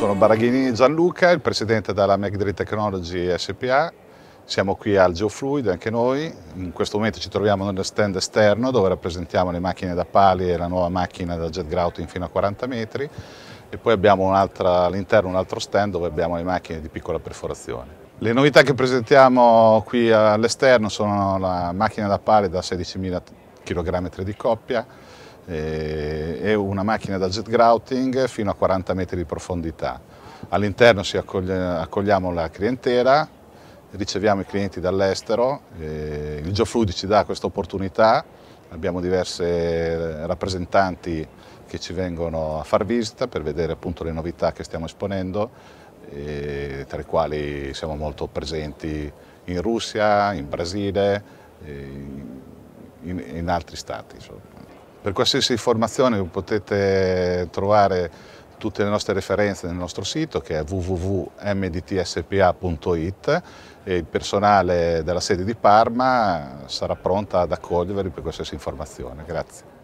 Sono Baraghini Gianluca, il presidente della McDrill Technology SPA. Siamo qui al Geofluid anche noi. In questo momento ci troviamo nello stand esterno dove rappresentiamo le macchine da pali e la nuova macchina da jet grouting fino a 40 metri. E poi abbiamo all'interno un altro stand dove abbiamo le macchine di piccola perforazione. Le novità che presentiamo qui all'esterno sono la macchina da pali da 16.000 kg di coppia, è una macchina da jet grouting fino a 40 metri di profondità. All'interno accogliamo la clientela, riceviamo i clienti dall'estero, il Geofluidi ci dà questa opportunità, abbiamo diverse rappresentanti che ci vengono a far visita per vedere appunto le novità che stiamo esponendo, tra i quali siamo molto presenti in Russia, in Brasile, in, in altri stati. Insomma. Per qualsiasi informazione potete trovare tutte le nostre referenze nel nostro sito che è www.mdtspa.it e il personale della sede di Parma sarà pronta ad accogliervi per qualsiasi informazione. Grazie.